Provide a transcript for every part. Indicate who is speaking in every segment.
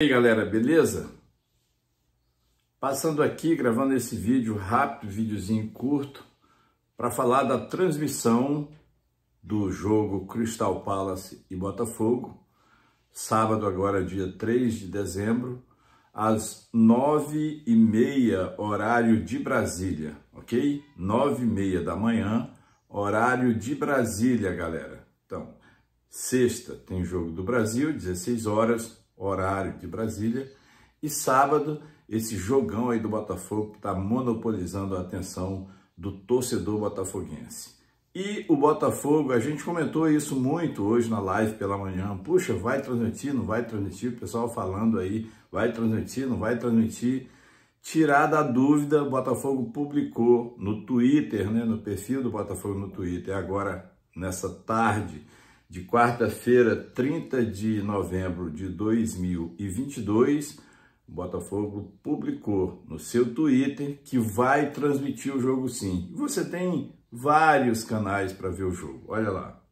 Speaker 1: E aí galera, beleza? Passando aqui, gravando esse vídeo rápido, videozinho curto, para falar da transmissão do jogo Crystal Palace e Botafogo, sábado agora, dia 3 de dezembro, às 9h30, horário de Brasília, ok? 9h30 da manhã, horário de Brasília, galera. Então, sexta tem jogo do Brasil, 16 horas, horário de Brasília. E sábado, esse jogão aí do Botafogo está monopolizando a atenção do torcedor botafoguense. E o Botafogo, a gente comentou isso muito hoje na live pela manhã. Puxa, vai transmitir, não vai transmitir? O pessoal falando aí, vai transmitir, não vai transmitir? Tirada a dúvida, o Botafogo publicou no Twitter, né, no perfil do Botafogo no Twitter, agora nessa tarde, de quarta-feira, 30 de novembro de 2022, o Botafogo publicou no seu Twitter que vai transmitir o jogo sim. Você tem vários canais para ver o jogo, olha lá.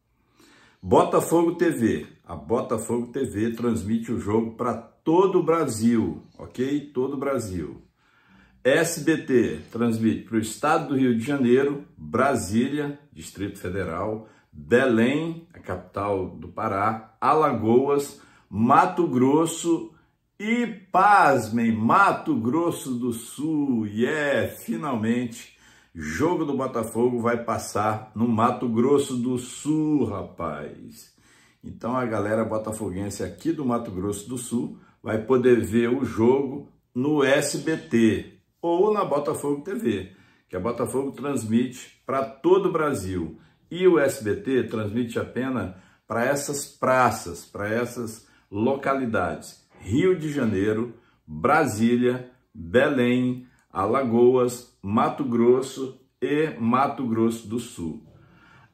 Speaker 1: Botafogo TV, a Botafogo TV transmite o jogo para todo o Brasil, ok? Todo o Brasil. SBT transmite para o estado do Rio de Janeiro, Brasília, Distrito Federal, Belém, a capital do Pará, Alagoas, Mato Grosso e, pasmem, Mato Grosso do Sul. E yeah, é, finalmente, jogo do Botafogo vai passar no Mato Grosso do Sul, rapaz. Então a galera botafoguense aqui do Mato Grosso do Sul vai poder ver o jogo no SBT ou na Botafogo TV, que a Botafogo transmite para todo o Brasil. E o SBT transmite apenas para essas praças, para essas localidades: Rio de Janeiro, Brasília, Belém, Alagoas, Mato Grosso e Mato Grosso do Sul.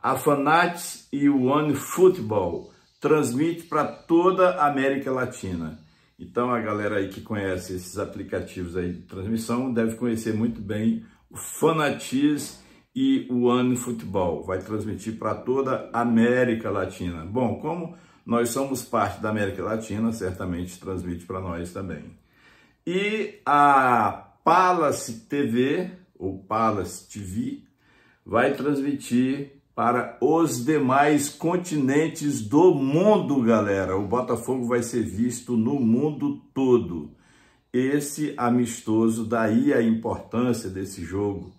Speaker 1: A Fanatics e o One Football transmite para toda a América Latina. Então a galera aí que conhece esses aplicativos aí de transmissão deve conhecer muito bem o Fanatics e o One Futebol. Vai transmitir para toda a América Latina. Bom, como nós somos parte da América Latina, certamente transmite para nós também. E a Palace TV, ou Palace TV, vai transmitir para os demais continentes do mundo, galera. O Botafogo vai ser visto no mundo todo. Esse amistoso, daí a importância desse jogo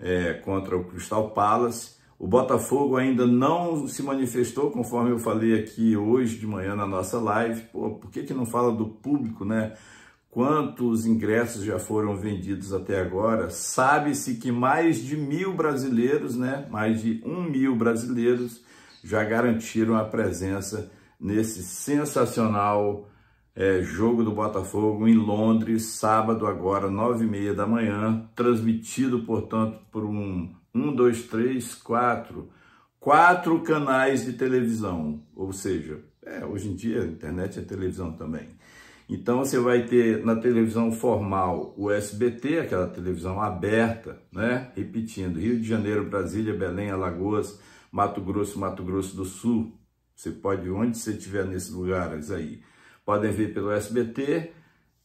Speaker 1: é, contra o Crystal Palace. O Botafogo ainda não se manifestou, conforme eu falei aqui hoje de manhã na nossa live. Pô, por que, que não fala do público, né? Quantos ingressos já foram vendidos até agora? Sabe-se que mais de mil brasileiros, né? Mais de um mil brasileiros já garantiram a presença nesse sensacional é, jogo do Botafogo em Londres, sábado agora, nove e meia da manhã, transmitido, portanto, por um, um, dois, três, quatro, quatro canais de televisão, ou seja, é, hoje em dia a internet é televisão também. Então você vai ter na televisão formal o SBT, aquela televisão aberta, né? Repetindo, Rio de Janeiro, Brasília, Belém, Alagoas, Mato Grosso, Mato Grosso do Sul. Você pode, onde você estiver nesses lugares aí podem ver pelo SBT.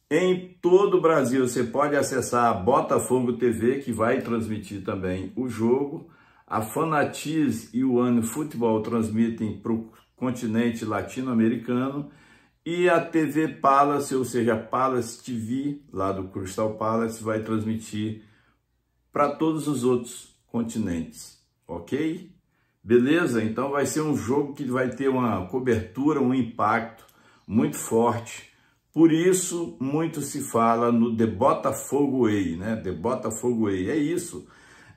Speaker 1: Em todo o Brasil você pode acessar a Botafogo TV, que vai transmitir também o jogo. A Fanatiz e o Ano Futebol transmitem para o continente latino-americano. E a TV Palace, ou seja, a Palace TV, lá do Crystal Palace, vai transmitir para todos os outros continentes, ok? Beleza? Então vai ser um jogo que vai ter uma cobertura, um impacto muito forte. Por isso, muito se fala no The Botafogo Way, né? The Botafogo Way. É isso.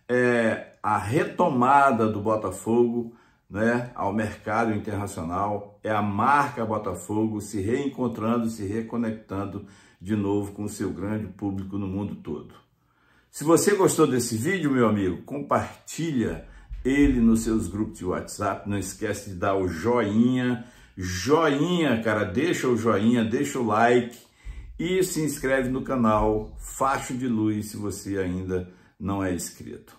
Speaker 1: É a retomada do Botafogo né, ao mercado internacional, é a marca Botafogo se reencontrando, se reconectando de novo com o seu grande público no mundo todo. Se você gostou desse vídeo, meu amigo, compartilha ele nos seus grupos de WhatsApp, não esquece de dar o joinha, joinha, cara, deixa o joinha, deixa o like e se inscreve no canal Facho de Luz se você ainda não é inscrito.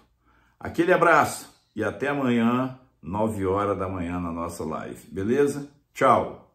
Speaker 1: Aquele abraço e até amanhã, 9 horas da manhã na nossa live, beleza? Tchau!